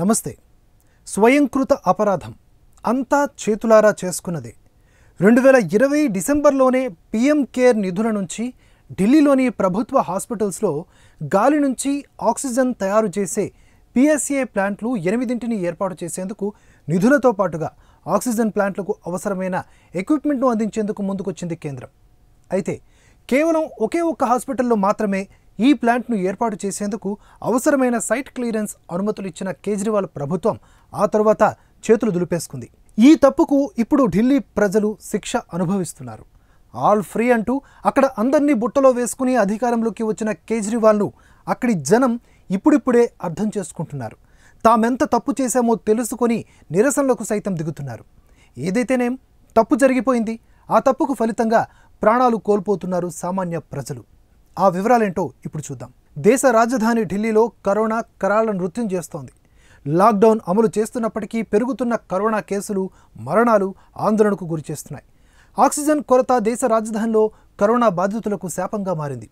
నమస్తే స్వయంకృత అపరాధం అంతా చేతులారా చేసుకున్నదే రెండు వేల ఇరవై డిసెంబర్లోనే పీఎం కేర్ నిధుల నుంచి ఢిల్లీలోని ప్రభుత్వ హాస్పిటల్స్లో గాలి నుంచి ఆక్సిజన్ తయారు చేసే పిఎస్ఏ ప్లాంట్లు ఎనిమిదింటిని ఏర్పాటు చేసేందుకు నిధులతో పాటుగా ఆక్సిజన్ ప్లాంట్లకు అవసరమైన ఎక్విప్మెంట్ను అందించేందుకు ముందుకొచ్చింది కేంద్రం అయితే కేవలం ఒకే ఒక్క హాస్పిటల్లో మాత్రమే ఈ ప్లాంట్ను ఏర్పాటు చేసేందుకు అవసరమైన సైట్ క్లియరెన్స్ అనుమతులు ఇచ్చిన కేజ్రీవాల్ ప్రభుత్వం ఆ తర్వాత చేతులు దులిపేసుకుంది ఈ తప్పుకు ఇప్పుడు ఢిల్లీ ప్రజలు శిక్ష అనుభవిస్తున్నారు ఆల్ ఫ్రీ అంటూ అక్కడ అందరినీ బుట్టలో వేసుకుని అధికారంలోకి వచ్చిన కేజ్రీవాల్ను అక్కడి జనం ఇప్పుడిప్పుడే అర్థం చేసుకుంటున్నారు తామెంత తప్పు చేశామో తెలుసుకొని నిరసనలకు సైతం దిగుతున్నారు ఏదైతేనేం తప్పు జరిగిపోయింది ఆ తప్పుకు ఫలితంగా ప్రాణాలు కోల్పోతున్నారు సామాన్య ప్రజలు ఆ వివరాలేంటో ఇప్పుడు చూద్దాం దేశ రాజధాని ఢిల్లీలో కరోనా కరాళ నృత్యం చేస్తోంది లాక్డౌన్ అమలు చేస్తున్నప్పటికీ పెరుగుతున్న కరోనా కేసులు మరణాలు ఆందోళనకు గురిచేస్తున్నాయి ఆక్సిజన్ కొరత దేశ రాజధానిలో కరోనా బాధితులకు శాపంగా మారింది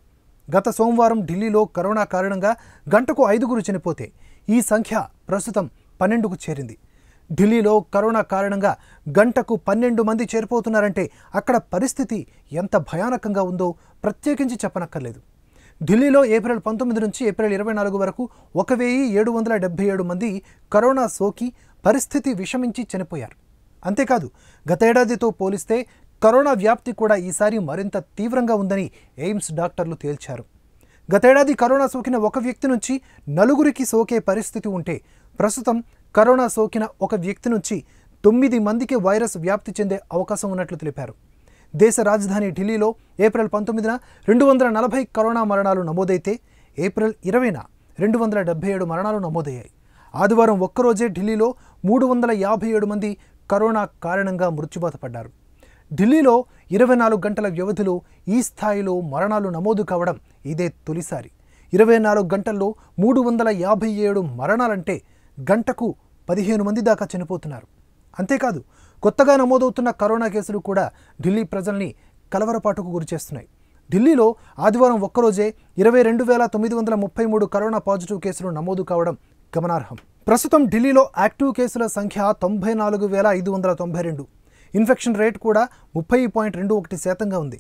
గత సోమవారం ఢిల్లీలో కరోనా కారణంగా గంటకు ఐదుగురు చనిపోతే ఈ సంఖ్య ప్రస్తుతం పన్నెండుకు చేరింది ఢిల్లీలో కరోనా కారణంగా గంటకు పన్నెండు మంది చేరిపోతున్నారంటే అక్కడ పరిస్థితి ఎంత భయానకంగా ఉందో ప్రత్యేకించి చెప్పనక్కర్లేదు ఢిల్లీలో ఏప్రిల్ పంతొమ్మిది నుంచి ఏప్రిల్ ఇరవై నాలుగు వరకు ఒక వెయ్యి ఏడు వందల డెబ్బై ఏడు మంది కరోనా సోకి పరిస్థితి విషమించి చనిపోయారు అంతేకాదు గతేడాదితో పోలిస్తే కరోనా వ్యాప్తి కూడా ఈసారి మరింత తీవ్రంగా ఉందని ఎయిమ్స్ డాక్టర్లు తేల్చారు గతేడాది కరోనా సోకిన ఒక వ్యక్తి నుంచి నలుగురికి సోకే పరిస్థితి ఉంటే ప్రస్తుతం కరోనా సోకిన ఒక వ్యక్తి నుంచి తొమ్మిది మందికి వైరస్ వ్యాప్తి చెందే అవకాశం ఉన్నట్లు తెలిపారు దేశ రాజధాని ఢిల్లీలో ఏప్రిల్ పంతొమ్మిదిన రెండు వందల నలభై కరోనా మరణాలు నమోదైతే ఏప్రిల్ ఇరవైన రెండు వందల డెబ్బై ఏడు మరణాలు నమోదయ్యాయి ఆదివారం ఒక్కరోజే ఢిల్లీలో మూడు వందల యాభై ఏడు మంది కరోనా కారణంగా మృత్యుబాత పడ్డారు ఢిల్లీలో ఇరవై నాలుగు గంటల వ్యవధిలో ఈ స్థాయిలో మరణాలు నమోదు కావడం ఇదే తొలిసారి ఇరవై నాలుగు గంటల్లో మూడు వందల యాభై ఏడు మరణాలంటే గంటకు పదిహేను మంది దాకా చనిపోతున్నారు అంతేకాదు కొత్తగా నమోదవుతున్న కరోనా కేసులు కూడా ఢిల్లీ ప్రజల్ని కలవరపాటుకు గురిచేస్తున్నాయి ఢిల్లీలో ఆదివారం ఒక్కరోజే ఇరవై రెండు వేల తొమ్మిది వందల ముప్పై మూడు కరోనా పాజిటివ్ కేసులు నమోదు కావడం గమనార్హం ప్రస్తుతం ఢిల్లీలో యాక్టివ్ కేసుల సంఖ్య తొంభై నాలుగు వేల ఐదు వందల తొంభై రెండు ఇన్ఫెక్షన్ రేట్ కూడా ముప్పై పాయింట్ రెండు ఒకటి శాతంగా ఉంది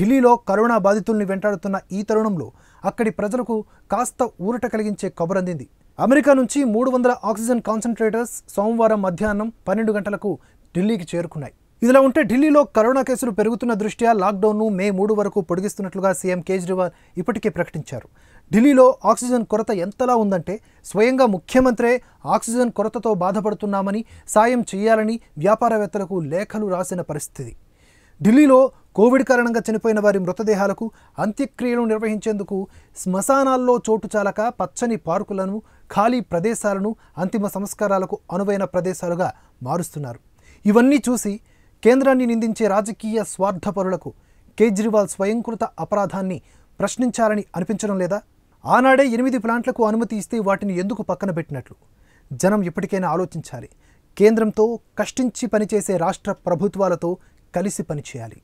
ఢిల్లీలో కరోనా బాధితుల్ని వెంటాడుతున్న ఈ తరుణంలో అక్కడి ప్రజలకు కాస్త ఊరట కలిగించే కబురందింది అమెరికా నుంచి మూడు వందల ఆక్సిజన్ కాన్సన్ట్రేటర్స్ సోమవారం మధ్యాహ్నం పన్నెండు గంటలకు ఢిల్లీకి చేరుకున్నాయి ఇదిలా ఉంటే ఢిల్లీలో కరోనా కేసులు పెరుగుతున్న దృష్ట్యా లాక్డౌన్ను మే మూడు వరకు పొడిగిస్తున్నట్లుగా సీఎం కేజ్రీవాల్ ఇప్పటికే ప్రకటించారు ఢిల్లీలో ఆక్సిజన్ కొరత ఎంతలా ఉందంటే స్వయంగా ముఖ్యమంత్రే ఆక్సిజన్ కొరతతో బాధపడుతున్నామని సాయం చేయాలని వ్యాపారవేత్తలకు లేఖలు రాసిన పరిస్థితి ఢిల్లీలో కోవిడ్ కారణంగా చనిపోయిన వారి మృతదేహాలకు అంత్యక్రియలు నిర్వహించేందుకు శ్మశానాల్లో చోటు చాలక పచ్చని పార్కులను ఖాళీ ప్రదేశాలను అంతిమ సంస్కారాలకు అనువైన ప్రదేశాలుగా మారుస్తున్నారు ఇవన్నీ చూసి కేంద్రాన్ని నిందించే రాజకీయ స్వార్థపరులకు కేజ్రీవాల్ స్వయంకృత అపరాధాన్ని ప్రశ్నించాలని అనిపించడం లేదా ఆనాడే ఎనిమిది ప్లాంట్లకు అనుమతి ఇస్తే వాటిని ఎందుకు పక్కన పెట్టినట్లు జనం ఇప్పటికైనా ఆలోచించాలి కేంద్రంతో కష్టించి పనిచేసే రాష్ట్ర ప్రభుత్వాలతో కలిసి పనిచేయాలి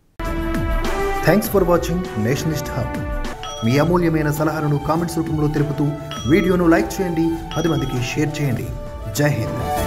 thanks for watching nationalist hub మీ అమూల్యమైన సలహాలను కామెంట్స్ రూపంలో తెలుపుతూ వీడియోను లైక్ చేయండి పది మందికి షేర్ చేయండి జై హింద్